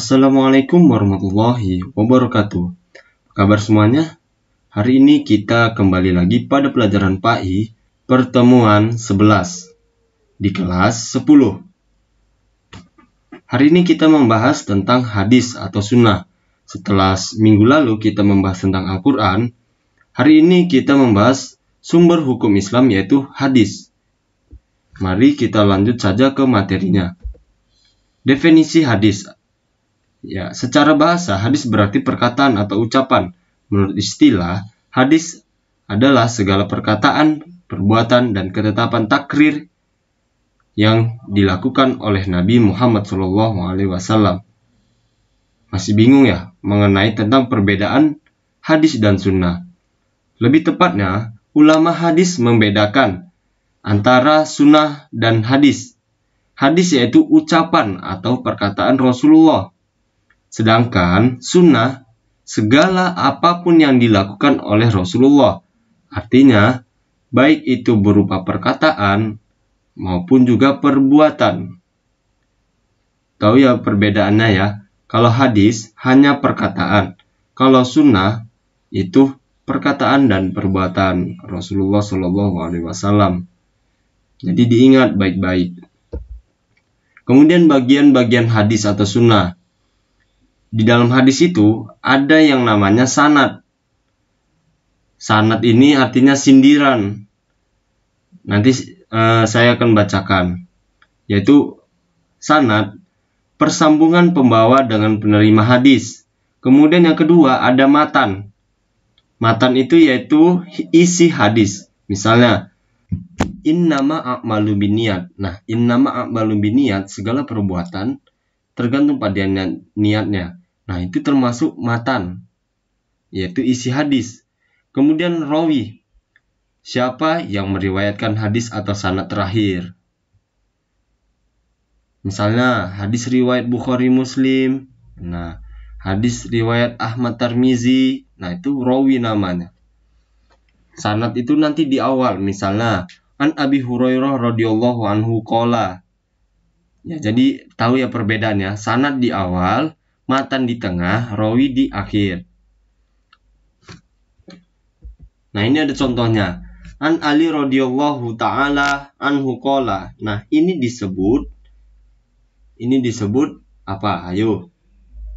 Assalamualaikum warahmatullahi wabarakatuh. kabar semuanya? Hari ini kita kembali lagi pada pelajaran PAI pertemuan 11 di kelas 10. Hari ini kita membahas tentang hadis atau sunnah. Setelah minggu lalu kita membahas tentang Al-Quran, hari ini kita membahas sumber hukum Islam yaitu hadis. Mari kita lanjut saja ke materinya. Definisi hadis Ya, secara bahasa hadis berarti perkataan atau ucapan. Menurut istilah, hadis adalah segala perkataan, perbuatan dan ketetapan takrir yang dilakukan oleh Nabi Muhammad SAW. Masih bingung ya mengenai tentang perbedaan hadis dan sunnah. Lebih tepatnya, ulama hadis membedakan antara sunnah dan hadis. Hadis yaitu ucapan atau perkataan Rasulullah Sedangkan sunnah segala apapun yang dilakukan oleh Rasulullah. Artinya, baik itu berupa perkataan maupun juga perbuatan. Tahu ya perbedaannya ya? Kalau hadis hanya perkataan, kalau sunnah itu perkataan dan perbuatan Rasulullah Shallallahu Alaihi Wasallam. Jadi diingat baik-baik. Kemudian bagian-bagian hadis atau sunnah di dalam hadis itu ada yang namanya sanat. Sanat ini artinya sindiran. Nanti uh, saya akan bacakan, yaitu sanat persambungan pembawa dengan penerima hadis. Kemudian yang kedua ada matan. Matan itu yaitu isi hadis. Misalnya, in nama biniat. Nah, in nama biniat, segala perbuatan tergantung pada niatnya. Nah, itu termasuk matan, yaitu isi hadis. Kemudian rawi, siapa yang meriwayatkan hadis atau sanad terakhir. Misalnya, hadis riwayat Bukhari Muslim, nah, hadis riwayat Ahmad Tarmizi, nah itu rawi namanya. Sanad itu nanti di awal, misalnya, An Abi Hurairah radhiyallahu anhu kola, Ya, jadi tahu ya perbedaannya. Sanat di awal, matan di tengah, rawi di akhir. Nah, ini ada contohnya. An Ali radhiyallahu taala anhu qala. Nah, ini disebut ini disebut apa? Ayo.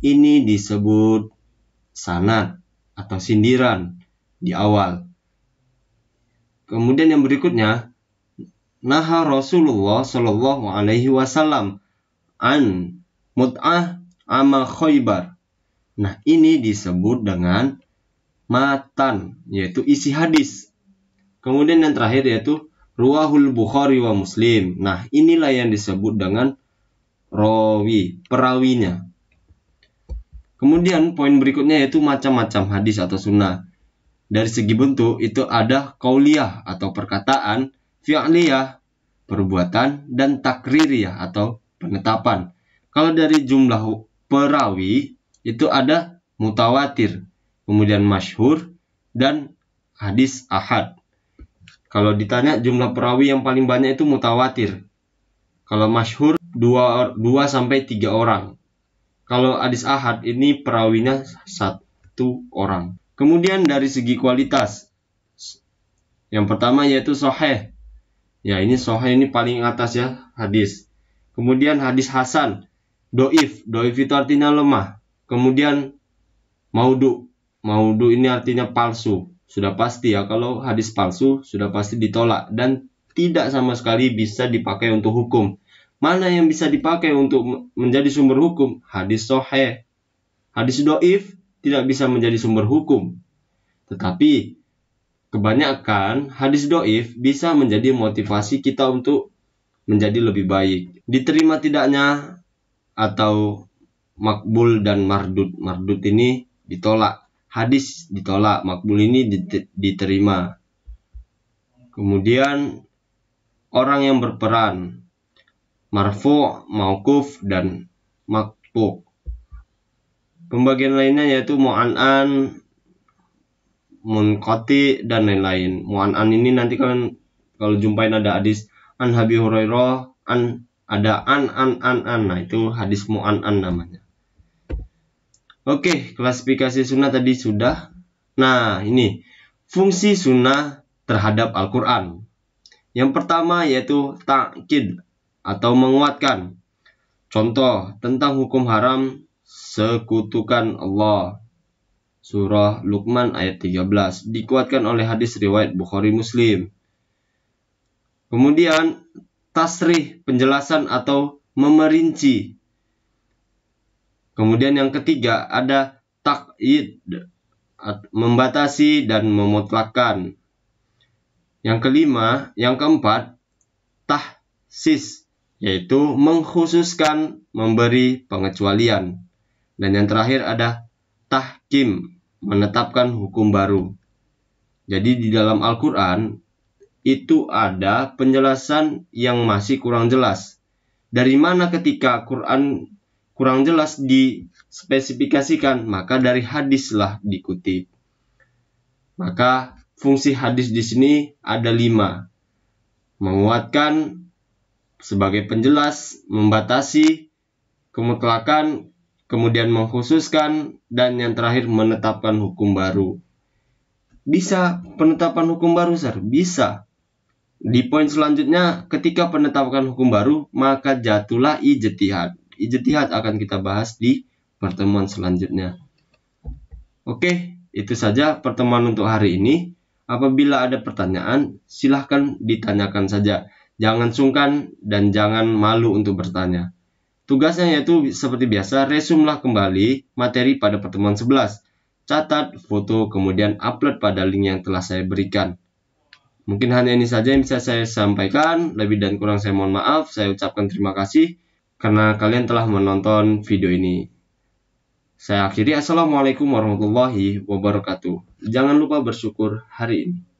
Ini disebut sanat atau sindiran di awal. Kemudian yang berikutnya naha Rasulullah Shallallahu alaihi wasallam an mut'ah ama khaybar. Nah, ini disebut dengan matan, yaitu isi hadis. Kemudian yang terakhir yaitu ruahul Bukhari wa Muslim. Nah, inilah yang disebut dengan rawi, perawinya. Kemudian poin berikutnya yaitu macam-macam hadis atau sunnah. Dari segi bentuk itu ada kauliah atau perkataan fi'liyah perbuatan dan takririyah atau penetapan. Kalau dari jumlah perawi itu ada mutawatir, kemudian masyhur dan hadis ahad. Kalau ditanya jumlah perawi yang paling banyak itu mutawatir. Kalau masyhur 2 sampai 3 orang. Kalau hadis ahad ini perawinya satu orang. Kemudian dari segi kualitas yang pertama yaitu soheh Ya ini sohe ini paling atas ya hadis. Kemudian hadis Hasan, doif, doif itu artinya lemah. Kemudian maudu, maudu ini artinya palsu. Sudah pasti ya kalau hadis palsu sudah pasti ditolak dan tidak sama sekali bisa dipakai untuk hukum. Mana yang bisa dipakai untuk menjadi sumber hukum? Hadis sohe. Hadis doif tidak bisa menjadi sumber hukum. Tetapi Kebanyakan hadis doif bisa menjadi motivasi kita untuk menjadi lebih baik. Diterima tidaknya atau makbul dan mardut. Mardut ini ditolak. Hadis ditolak, makbul ini diterima. Kemudian orang yang berperan marfu, maukuf dan makbuk. Pembagian lainnya yaitu mu'an'an, munkoti dan lain-lain muanan ini nanti kan kalau jumpain ada hadis an Habi Hurairah an ada an an an an nah itu hadis muanan namanya Oke, klasifikasi sunnah tadi sudah. Nah, ini fungsi sunnah terhadap Al-Quran. Yang pertama yaitu ta'kid atau menguatkan. Contoh tentang hukum haram sekutukan Allah. Surah Luqman ayat 13 dikuatkan oleh hadis riwayat Bukhari Muslim. Kemudian tasrih penjelasan atau memerinci. Kemudian yang ketiga ada takyid membatasi dan memutlakan. Yang kelima, yang keempat tahsis yaitu mengkhususkan memberi pengecualian. Dan yang terakhir ada tahkim menetapkan hukum baru. Jadi di dalam Al-Qur'an itu ada penjelasan yang masih kurang jelas. Dari mana ketika Quran kurang jelas dispesifikasikan, maka dari hadislah dikutip. Maka fungsi hadis di sini ada lima. Menguatkan sebagai penjelas, membatasi, kemutlakan, kemudian mengkhususkan, dan yang terakhir menetapkan hukum baru. Bisa penetapan hukum baru, Sir? Bisa. Di poin selanjutnya, ketika penetapan hukum baru, maka jatuhlah ijtihad. Ijtihad akan kita bahas di pertemuan selanjutnya. Oke, itu saja pertemuan untuk hari ini. Apabila ada pertanyaan, silahkan ditanyakan saja. Jangan sungkan dan jangan malu untuk bertanya. Tugasnya yaitu seperti biasa resumlah kembali materi pada pertemuan 11. Catat, foto, kemudian upload pada link yang telah saya berikan. Mungkin hanya ini saja yang bisa saya sampaikan. Lebih dan kurang saya mohon maaf. Saya ucapkan terima kasih karena kalian telah menonton video ini. Saya akhiri. Assalamualaikum warahmatullahi wabarakatuh. Jangan lupa bersyukur hari ini.